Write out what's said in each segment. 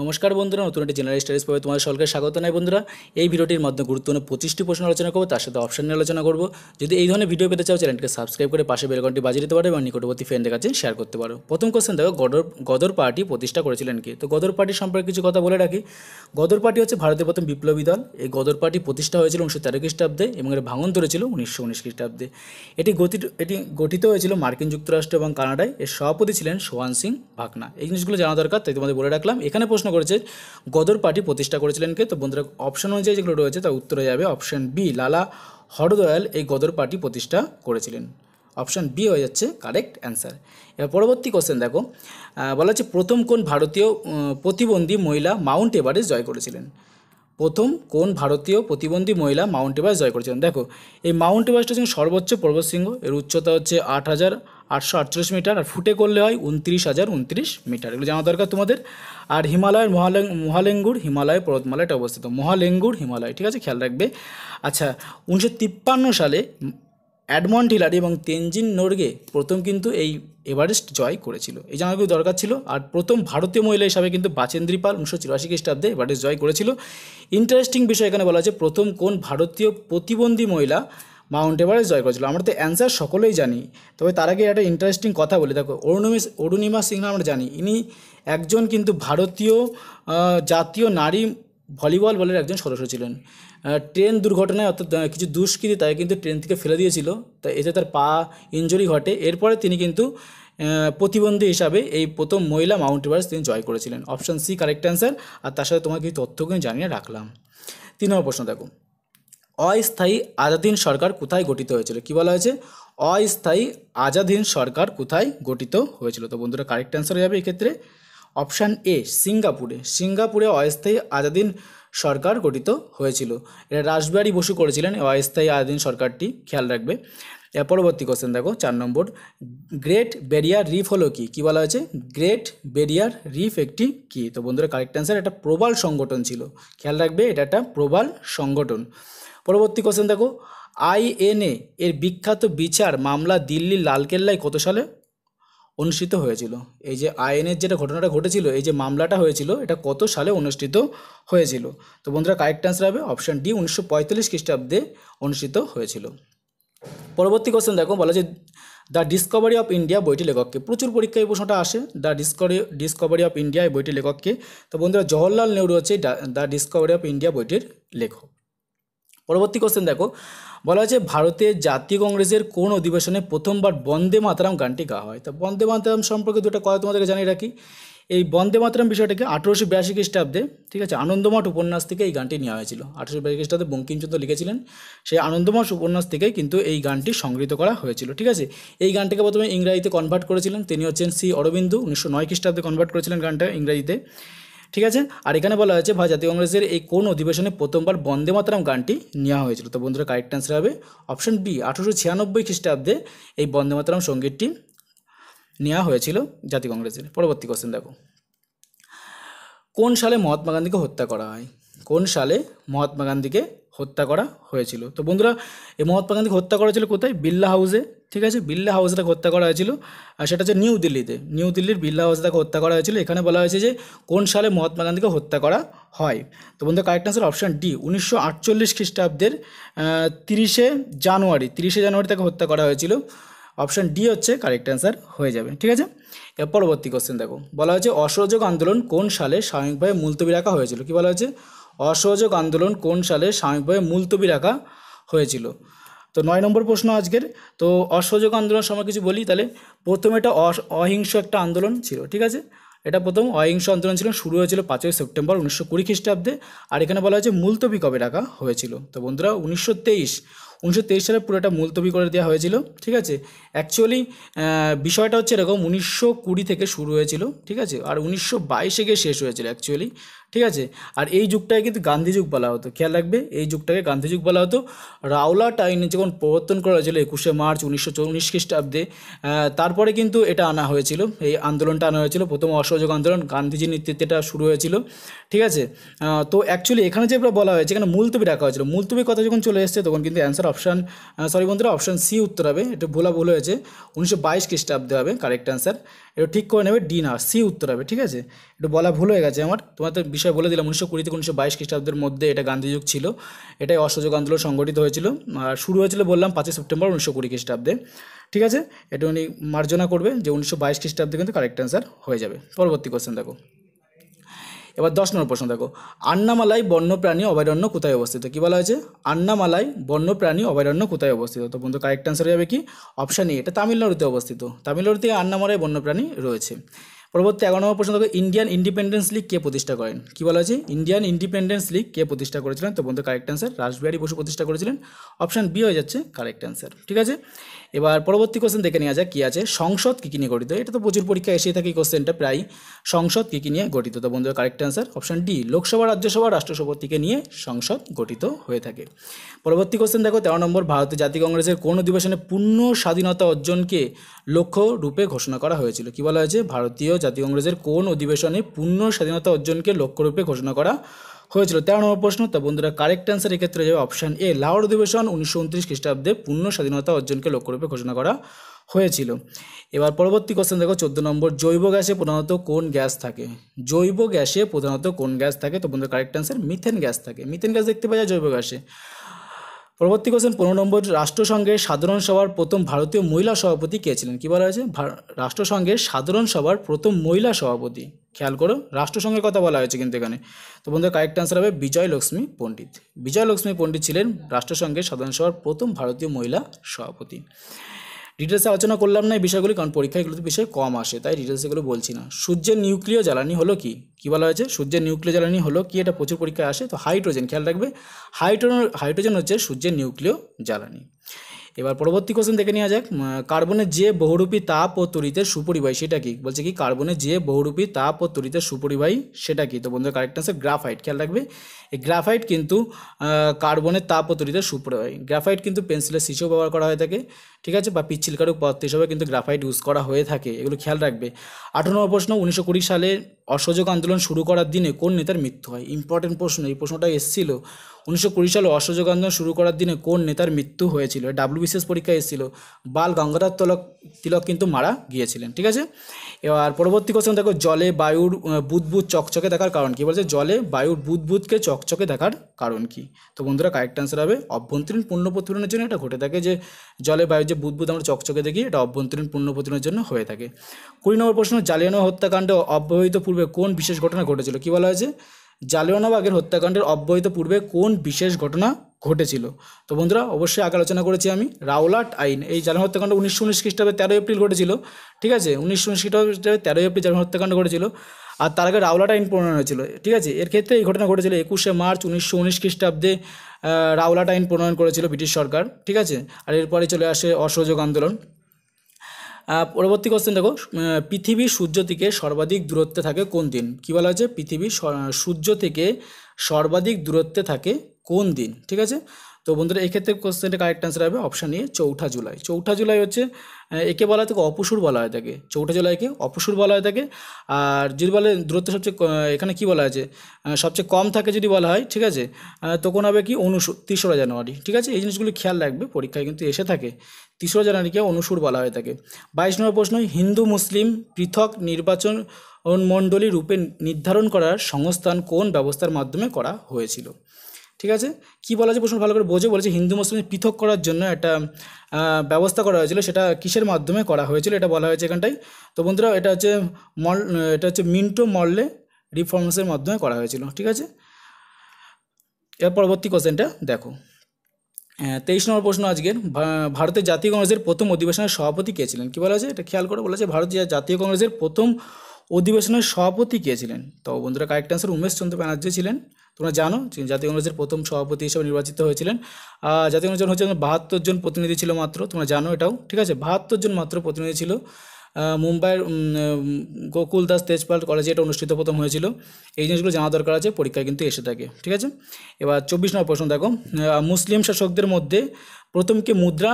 নমস্কার বন্ধুরা নতুন একটি জেনারেল স্টাডিজ পাবে তোমাদের সকলকে স্বাগত নাই বন্ধুরা এই ভিডিওটির মাধ্যমে গুরুত্বপূর্ণ পঁচিশটি প্রশ্ন আলোচনা করবো তার সাথে অপশন নিয়ে আলোচনা করবো যদি এই ধরনের ভিডিও পেতে চাও চ্যানেলকে সাবস্ক্রাইব করে পাশে বেলকনটি বাজিয়ে দিতে পারো এবং নিকটবর্তী ফ্রেন্ডের কাছে শেয়ার করতে পারো প্রথম কোশ্চেন দেখো গদর গদর পার্টি প্রতিষ্ঠা করেছিলেন কি তো গদর পার্টি সম্পর্কে কিছু কথা বলে রাখি গদর পার্টি হচ্ছে ভারতের প্রথম বিপ্লবী দল এই গদর পার্টি প্রতিষ্ঠা হয়েছিল উনিশশো তেরো খ্রিস্টাব্দে এবং এর ভাঙন ধরেছিল উনিশশো উনিশ খ্রিস্টাব্দে এটি গঠিত এটি গঠিত হয়েছিল মার্কিন যুক্তরাষ্ট্র এবং কানাডায় এর সভাপতি ছিলেন সোহান সিং ভাকনা এই জিনিসগুলো জানা দরকার তাই তোমাদের বলে রাখলাম এখানে প্রশ্ন প্রশ্ন করেছে গদর পার্টি প্রতিষ্ঠা করেছিলেন কে তো বন্ধুরা অপশন অনুযায়ী যেগুলো রয়েছে তা উত্তরে যাবে অপশন বি লালা হরদয়াল এই গদর পার্টি প্রতিষ্ঠা করেছিলেন অপশন বি হয়ে যাচ্ছে কারেক্ট অ্যান্সার এবার পরবর্তী কোশ্চেন দেখো বলা হচ্ছে প্রথম কোন ভারতীয় প্রতিবন্ধী মহিলা মাউন্ট এভারেস্ট জয় করেছিলেন প্রথম কোন ভারতীয় প্রতিবন্ধী মহিলা মাউন্ট এভারেস্ট জয় করেছিলেন দেখো এই মাউন্ট এভারেস্ট হচ্ছে সর্বোচ্চ পর্বতশৃঙ্গ এর উচ্চতা হচ্ছে আট হাজার আটশো আটচল্লিশ মিটার আর ফুটে করলে হয় উনত্রিশ হাজার উনত্রিশ মিটার এগুলো জানা দরকার তোমাদের আর হিমালয়ের মহালেং মহালেঙ্গুর হিমালয় পর্বতমালাটা অবস্থিত মহালেঙ্গুর হিমালয় ঠিক আছে খেয়াল রাখবে আচ্ছা উনিশশো তিপ্পান্ন সালে অ্যাডমন্ড হিলারি এবং তেনজিন নোরগে প্রথম কিন্তু এই এভারেস্ট জয় করেছিল এই জানাগুলো দরকার ছিল আর প্রথম ভারতীয় মহিলা হিসাবে কিন্তু বাচেন্দ্রী পাল উনিশশো চুরাশি খ্রিস্টাব্দে এভারেস্ট জয় করেছিল ইন্টারেস্টিং বিষয় এখানে বলা আছে প্রথম কোন ভারতীয় প্রতিবন্ধী মহিলা মাউন্ট এভারেস্ট জয় করেছিল আমরা তো অ্যান্সার সকলেই জানি তবে তার আগে একটা ইন্টারেস্টিং কথা বলি দেখো অরুণিমেশ অরুণিমা সিংহ আমরা জানি ইনি একজন কিন্তু ভারতীয় জাতীয় নারী ভলিবল বলের একজন সদস্য ছিলেন ট্রেন দুর্ঘটনায় অর্থাৎ কিছু দুষ্কৃতি তাকে কিন্তু ট্রেন থেকে ফেলে দিয়েছিল তা এতে তার পা ইঞ্জুরি ঘটে এরপরে তিনি কিন্তু প্রতিবন্ধী হিসাবে এই প্রথম মহিলা মাউন্ট এভারেস্ট তিনি জয় করেছিলেন অপশান সি কারেক্ট অ্যান্সার আর তার সাথে তোমাকে তথ্য কিন্তু জানিয়ে রাখলাম তিন নম্বর প্রশ্ন দেখো অস্থায়ী আজাদিন সরকার কোথায় গঠিত হয়েছিল কি বলা হয়েছে অস্থায়ী আজাদিন সরকার কোথায় গঠিত হয়েছিল তো বন্ধুরা কারেক্ট অ্যান্সার হয়ে যাবে এক্ষেত্রে অপশান এ সিঙ্গাপুরে সিঙ্গাপুরে অস্থায়ী আজাদিন সরকার গঠিত হয়েছিল এটা রাসবিহারী বসু করেছিলেন অস্থায়ী আজাদিন সরকারটি খেয়াল রাখবে এর পরবর্তী কোশ্চেন দেখো চার নম্বর গ্রেট ব্যারিয়ার রিফ হলো কি কী বলা হয়েছে গ্রেট ব্যারিয়ার রিফ একটি কি তো বন্ধুরা কারেক্ট অ্যান্সার এটা প্রবাল সংগঠন ছিল খেয়াল রাখবে এটা একটা প্রবাল সংগঠন পরবর্তী কোশ্চেন দেখো আইএনএ এর বিখ্যাত বিচার মামলা দিল্লির লালকেল্লায় কত সালে অনুষ্ঠিত হয়েছিল এই যে আইএনএর যেটা ঘটনাটা ঘটেছিল এই যে মামলাটা হয়েছিল এটা কত সালে অনুষ্ঠিত হয়েছিল তো বন্ধুরা কারেক্ট অ্যান্সার হবে অপশান ডি উনিশশো পঁয়তাল্লিশ খ্রিস্টাব্দে অনুষ্ঠিত হয়েছিল পরবর্তী কোশ্চেন দেখো বলা যে দ্য ডিসকভারি অফ ইন্ডিয়া বইটি লেখককে প্রচুর পরীক্ষায় এই প্রশ্নটা আসে the discovery discovery of India এই বইটির লেখককে তো বন্ধুরা জওহরলাল নেহরু হচ্ছে দ্য ডিসকভারি অফ ইন্ডিয়া বইটির লেখক পরবর্তী কোশ্চেন দেখো বলা হয়েছে ভারতের জাতীয় কংগ্রেসের কোন অধিবেশনে প্রথমবার বন্দে মাতরাম গানটি গাওয়া হয় তো বন্দে মাতরম সম্পর্কে দুটো কথা তোমাদেরকে জানিয়ে রাখি এই বন্দে মাতরম বিষয়টাকে আঠেরোশো বিরাশি খ্রিস্টাব্দে ঠিক আছে আনন্দমঠ উপন্যাস থেকে এই গানটি নেওয়া হয়েছিল আঠেরোশো বিরাশি খ্রিস্টাব্দে বঙ্কিমচন্দ্র লিখেছিলেন সেই আনন্দমঠ উপন্যাস থেকেই কিন্তু এই গানটি সংগৃহীত করা হয়েছিল ঠিক আছে এই গানটিকে প্রথমে ইংরাজিতে কনভার্ট করেছিলেন তিনি হচ্ছেন সি অরবিন্দু উনিশশো নয় খ্রিস্টাব্দে কনভার্ট করেছিলেন গানটা ইংরাজিতে ঠিক আছে আর এখানে বলা হয়েছে ভাই জাতীয় কংগ্রেসের এই কোন অধিবেশনে প্রথমবার বন্দে মাতরম গানটি নেওয়া হয়েছিল তো বন্ধুরা কারেক্ট অ্যান্সার হবে অপশন বি আঠারোশো ছিয়ানব্বই খ্রিস্টাব্দে এই বন্দে মাতরম সঙ্গীতটি নেওয়া হয়েছিল জাতীয় কংগ্রেসের পরবর্তী কোশ্চেন দেখো কোন সালে মহাত্মা গান্ধীকে হত্যা করা হয় কোন সালে মহাত্মা গান্ধীকে হত্যা করা হয়েছিল তো বন্ধুরা এই মহাত্মা গান্ধীকে হত্যা করা হয়েছিল কোথায় বিল্লা হাউসে ঠিক আছে বিল্লা হাউসে তাকে হত্যা করা হয়েছিল আর সেটা হচ্ছে নিউ দিল্লিতে নিউ দিল্লির বিল্লা হাউসে তাকে হত্যা করা হয়েছিল এখানে বলা হয়েছে যে কোন সালে মহাত্মা গান্ধীকে হত্যা করা হয় তো বন্ধুরা কারেক্ট আনসার অপশান ডি উনিশশো আটচল্লিশ খ্রিস্টাব্দের তিরিশে জানুয়ারি তিরিশে জানুয়ারি তাকে হত্যা করা হয়েছিল অপশান ডি হচ্ছে কারেক্ট অ্যান্সার হয়ে যাবে ঠিক আছে এর পরবর্তী কোশ্চেন দেখো বলা হয়েছে অসহযোগ আন্দোলন কোন সালে স্বাভাবিকভাবে মুলতবি রাখা হয়েছিল কি বলা হয়েছে অসহযোগ আন্দোলন কোন সালে সাময়িকভাবে মুলতবি রাখা হয়েছিল তো নয় নম্বর প্রশ্ন আজকের তো অসহযোগ আন্দোলন সময় কিছু বলি তাহলে প্রথম এটা অহিংস একটা আন্দোলন ছিল ঠিক আছে এটা প্রথম অহিংস আন্দোলন ছিল শুরু হয়েছিল পাঁচই সেপ্টেম্বর উনিশশো কুড়ি খ্রিস্টাব্দে আর এখানে বলা হয়েছে মুলতবি কবে রাখা হয়েছিল তো বন্ধুরা উনিশশো তেইশ উনিশশো সালে পুরোটা মুলতবি করে দেওয়া হয়েছিল ঠিক আছে অ্যাকচুয়ালি বিষয়টা হচ্ছে এরকম উনিশশো কুড়ি থেকে শুরু হয়েছিল ঠিক আছে আর উনিশশো বাইশে গিয়ে শেষ হয়েছিল অ্যাকচুয়ালি ঠিক আছে আর এই যুগটাকে কিন্তু গান্ধী যুগ বলা হতো খেয়াল রাখবে এই যুগটাকে গান্ধী যুগ বলা হতো রাওলা আইন যখন প্রবর্তন করা হয়েছিল একুশে মার্চ উনিশশো চৌত্রিশ খ্রিস্টাব্দে তারপরে কিন্তু এটা আনা হয়েছিল এই আন্দোলনটা আনা হয়েছিল প্রথম অসহযোগ আন্দোলন গান্ধীজির নেতৃত্বে এটা শুরু হয়েছিল ঠিক আছে তো অ্যাকচুয়ালি এখানে যে বলা হয়েছে এখানে মুলতবি রাখা হয়েছিল মুলতবির কথা যখন চলে এসছে তখন কিন্তু অ্যান্সার অপশান সরি বন্ধুরা অপশান সি উত্তর হবে একটু ভোলা ভুল হয়েছে উনিশশো বাইশ খ্রিস্টাব্দে হবে কারেক্ট অ্যান্সার এটা ঠিক করে নেবে ডি না সি উত্তর হবে ঠিক আছে একটু বলা ভুল হয়ে গেছে আমার তোমাদের বিষয় বলে দিলাম উনিশশো কুড়ি থেকে উনিশশো বাইশ খ্রিস্টাব্দের মধ্যে এটা গান্ধী যুগ ছিল এটাই অসহযোগ আন্দোলন সংগঠিত হয়েছিল আর শুরু হয়েছিল বললাম পাঁচই সেপ্টেম্বর উনিশশো কুড়ি খ্রিস্টাব্দে ঠিক আছে এটা উনি মার্জনা করবে যে উনিশশো বাইশ খ্রিস্টাব্দে কিন্তু কারেক্ট অ্যান্সার হয়ে যাবে পরবর্তী কোশ্চেন দেখো এবার দশ নম্বর প্রশ্ন দেখো আন্নামালাই বন্যপ্রাণী অভয়ারণ্য কোথায় অবস্থিত কী বলা হয়েছে আন্নামালাই বন্যপ্রাণী অভয়ারণ্য কোথায় অবস্থিত তো বন্ধু কারেক্ট হয়ে যাবে কি অপশান এ এটা তামিলনাড়ুতে অবস্থিত তামিলনাড়ুতে আন্নামালাই বন্যপ্রাণী রয়েছে পরবর্তী এগারো নম্বর প্রশ্ন দেখো ইন্ডিয়ান ইন্ডিপেন্ডেন্স লিগ কে প্রতিষ্ঠা করেন কি বলা হয়েছে ইন্ডিয়ান ইন্ডিপেন্ডেন্স লিগ কে প্রতিষ্ঠা করেছিলেন তো বন্ধু কারেক্ট অ্যান্সার রাসবিহারী বসু প্রতিষ্ঠা করেছিলেন অপশান বি হয়ে যাচ্ছে কারেক্ট অ্যান্সার ঠিক আছে এবার পরবর্তী কোশ্চেন দেখে নেওয়া যাক কী আছে সংসদ কী কী নিয়ে গঠিত এটা তো প্রচুর পরীক্ষা এসে থাকে কোশ্চেনটা প্রায় সংসদ কী কী নিয়ে গঠিত তো বন্ধুরা correct answer option D Lok Sabha Rajya Sabha রাষ্ট্রসভাটিকে নিয়ে সংসদ গঠিত হয়ে থাকে পরবর্তী কোশ্চেন দেখো তেরো নম্বর ভারতীয় জাতীয় কংগ্রেসের কোন অধিবেশনে পূর্ণ স্বাধীনতা অর্জনকে লক্ষ্য রূপে ঘোষণা করা হয়েছিল কী বলা হয়েছে ভারতীয় জাতীয় কংগ্রেসের কোন অধিবেশনে পূর্ণ স্বাধীনতা অর্জনকে লক্ষ্য রূপে ঘোষণা করা হয়েছিল তেরো নম্বর প্রশ্ন তা বন্ধুরা কারেক্ট অ্যান্সার এক্ষেত্রে যাবে অপশান এ লাহোর অধিবেশন উনিশশো উনত্রিশ খ্রিস্টাব্দে পূর্ণ স্বাধীনতা অর্জনকে লক্ষ্যরূপে ঘোষণা করা হয়েছিল এবার পরবর্তী কোশ্চেন দেখো চোদ্দো নম্বর জৈব গ্যাসে প্রধানত কোন গ্যাস থাকে জৈব গ্যাসে প্রধানত কোন গ্যাস থাকে তো বন্ধুরা কারেক্ট অ্যান্সার মিথেন গ্যাস থাকে মিথেন গ্যাস দেখতে পাওয়া যায় জৈব গ্যাসে পরবর্তী কোশ্চেন পনেরো নম্বর রাষ্ট্রসংঘের সাধারণ সভার প্রথম ভারতীয় মহিলা সভাপতি কে ছিলেন কী বলা হয়েছে রাষ্ট্রসংঘের সাধারণ সভার প্রথম মহিলা সভাপতি খেয়াল করো রাষ্ট্রসংঘের কথা বলা হয়েছে কিন্তু এখানে তো বন্ধুরা কারেক্ট অ্যান্সার হবে বিজয় লক্ষ্মী পণ্ডিত বিজয় লক্ষ্মী পণ্ডিত ছিলেন রাষ্ট্রসংঘের সাধারণ সভার প্রথম ভারতীয় মহিলা সভাপতি ডিটেলসে আলোচনা করলাম না এই বিষয়গুলি কারণ পরীক্ষায় এগুলোতে বিষয় কম আসে তাই ডিটেলস এগুলো বলছি না সূর্যের নিউক্লিয় জ্বালানি হলো কি কী বলা হয়েছে সূর্যের নিউক্লিয় জ্বালানি হলো কি এটা প্রচুর পরীক্ষায় আসে তো হাইড্রোজেন খেয়াল রাখবে হাইড্রোজেন হাইড্রোজেন হচ্ছে সূর্যের নিউক্লিয় জ্বালানি এবার পরবর্তী কোশ্চেন দেখে নেওয়া যাক কার্বনের যে বহুরূপী তাপ ও তরিতের সুপরিবাহী সেটা কি বলছে কি কার্বনের যে বহুরূপী তাপ ও তরিতের সুপরিবাহী সেটা কি তো বন্ধু কারেক্ট আছে গ্রাফাইট খেয়াল রাখবে এই গ্রাফাইট কিন্তু কার্বনের তাপ ও তরিতের সুপরিবাহী গ্রাফাইট কিন্তু পেন্সিলের শিশু ব্যবহার করা হয়ে থাকে ঠিক আছে বা পিচ্ছিলকারক পথ হিসাবে কিন্তু গ্রাফাইট ইউজ করা হয়ে থাকে এগুলো খেয়াল রাখবে আঠারো নম্বর প্রশ্ন উনিশশো কুড়ি সালে অসহযোগ আন্দোলন শুরু করার দিনে কোন নেতার মৃত্যু হয় ইম্পর্টেন্ট প্রশ্ন এই প্রশ্নটা এসেছিল উনিশশো কুড়ি সালে অসহযোগ আন্দোলন শুরু করার দিনে কোন নেতার মৃত্যু হয়েছিল ডাব্লিউ বিশেষ পরীক্ষা এসেছিল বাল গঙ্গাধর তলক তিলক কিন্তু মারা গিয়েছিলেন ঠিক আছে এবার পরবর্তী কোশ্চেন দেখো জলে বায়ুর বুধবুধ চকচকে দেখার কারণ কি বলছে জলে বায়ুর বুধবুধকে চকচকে দেখার কারণ কি তো বন্ধুরা কারেক্ট অ্যান্সার হবে অভ্যন্তরীণ পূর্ণ প্রতিফলনের জন্য এটা ঘটে থাকে যে জলে বায়ুর যে বুধবুধ আমরা চকচকে দেখি এটা অভ্যন্তরীণ পূর্ণ প্রতিফলনের জন্য হয়ে থাকে কুড়ি নম্বর প্রশ্ন জালিয়ানো হত্যাকাণ্ডে অব্যবহিত পূর্বে কোন বিশেষ ঘটনা ঘটেছিল কি বলা হয়েছে জালিয়ানবাগের হত্যাকাণ্ডের অব্যহিত পূর্বে কোন বিশেষ ঘটনা ঘটেছিল তো বন্ধুরা অবশ্যই আগে আলোচনা করেছি আমি রাওলাট আইন এই জালিম হত্যাকাণ্ড উনিশশো উনিশ খ্রিস্টাব্দে তেরোই এপ্রিল ঘটেছিল ঠিক আছে উনিশশো উনিশ খ্রিস্টাব্দে তেরোই এপ্রিল জালিম হত্যাকাণ্ড ঘটেছিল আর তার আগে রাওলাট আইন প্রণয়ন হয়েছিল ঠিক আছে এর ক্ষেত্রে এই ঘটনা ঘটেছিল একুশে মার্চ উনিশশো উনিশ খ্রিস্টাব্দে রাওলাট আইন প্রণয়ন করেছিল ব্রিটিশ সরকার ঠিক আছে আর এরপরে চলে আসে অসহযোগ আন্দোলন পরবর্তী কোশ্চেন দেখো পৃথিবী সূর্য থেকে সর্বাধিক দূরত্বে থাকে কোন দিন কী বলা হয়েছে পৃথিবী সূর্য থেকে সর্বাধিক দূরত্বে থাকে কোন দিন ঠিক আছে তো বন্ধুরা এক্ষেত্রে কোশ্চেনটা কারেক্ট অ্যান্সার হবে অপশান নিয়ে চৌঠা জুলাই চৌঠা জুলাই হচ্ছে একে বলা হয় তাকে অপসুর বলা হয় থাকে চৌঠা জুলাইকে অপসুর বলা হয় থাকে আর যদি বলে দূরত্ব সবচেয়ে এখানে কি বলা আছে সবচেয়ে কম থাকে যদি বলা হয় ঠিক আছে তখন হবে কি অনুসুর তেসরা জানুয়ারি ঠিক আছে এই জিনিসগুলি খেয়াল রাখবে পরীক্ষায় কিন্তু এসে থাকে তেসরা জানুয়ারিকে অনুসুর বলা হয়ে থাকে বাইশ নম্বর প্রশ্ন হিন্দু মুসলিম পৃথক নির্বাচন মণ্ডলী রূপে নির্ধারণ করার সংস্থান কোন ব্যবস্থার মাধ্যমে করা হয়েছিল ঠিক আছে কি বলা হয়েছে প্রশ্ন ভালো করে বোঝে বলেছে হিন্দু মুসলিম পৃথক করার জন্য একটা ব্যবস্থা করা হয়েছিল সেটা কিসের মাধ্যমে করা হয়েছিল এটা বলা হয়েছে এখানটায় তো বন্ধুরা এটা হচ্ছে মল এটা হচ্ছে মিন্টো মল্লে রিফর্মসের মাধ্যমে করা হয়েছিল ঠিক আছে এর পরবর্তী কোশ্চেনটা দেখো তেইশ নম্বর প্রশ্ন আজকের ভারতের জাতীয় কংগ্রেসের প্রথম অধিবেশনের সভাপতি কে ছিলেন কী বলা হয়েছে এটা খেয়াল করে বলেছে ভারতীয় জাতীয় কংগ্রেসের প্রথম অধিবেশনের সভাপতি কে ছিলেন তো বন্ধুরা কারেক্ট আনসার উমেশ চন্দ্র ব্যানার্জি ছিলেন তোমরা জানো জাতীয় কংগ্রেসের প্রথম সভাপতি হিসেবে নির্বাচিত হয়েছিলেন জাতীয় কংগ্রেস হচ্ছে বাহাত্তর জন প্রতিনিধি ছিল মাত্র তোমরা জানো এটাও ঠিক আছে বাহাত্তর জন মাত্র প্রতিনিধি ছিল মুম্বাইয়ের গোকুল দাস তেজপাল কলেজে এটা অনুষ্ঠিত প্রথম হয়েছিল এই জিনিসগুলো জানা দরকার আছে পরীক্ষায় কিন্তু এসে থাকে ঠিক আছে এবার চব্বিশ নম্বর প্রশ্ন দেখো মুসলিম শাসকদের মধ্যে প্রথমকে মুদ্রা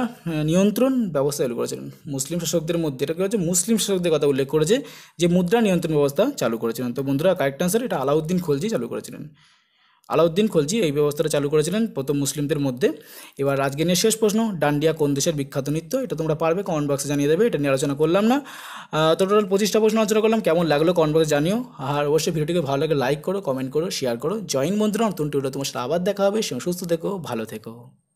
নিয়ন্ত্রণ ব্যবস্থা চালু করেছিলেন মুসলিম শাসকদের মধ্যে এটা কী হচ্ছে মুসলিম শাসকদের কথা উল্লেখ করেছে যে মুদ্রা নিয়ন্ত্রণ ব্যবস্থা চালু করেছিলেন তো বন্ধুরা কারেক্ট আনসার এটা আলাউদ্দিন খলজি চালু করেছিলেন আলাউদ্দিন খলজি এই ব্যবস্থাটা চালু করেছিলেন প্রথম মুসলিমদের মধ্যে এবার আজকে শেষ প্রশ্ন ডান্ডিয়া কোন দেশের বিখ্যাত নৃত্য এটা তোমরা পারবে কমেন্ট বক্সে জানিয়ে দেবে এটা নিয়ে আলোচনা করলাম না তো টোটাল পঁচিশটা প্রশ্ন আলোচনা করলাম কেমন লাগলো কমেন্ট বক্সে জানিও আর অবশ্যই ভিডিওটিকে ভালো লাগে লাইক করো কমেন্ট করো শেয়ার করো জয়েন বন্ধুরা নতুন টিউটোরিয়াল তোমার সাথে আবার দেখা হবে সুস্থ থেকো ভালো থেকো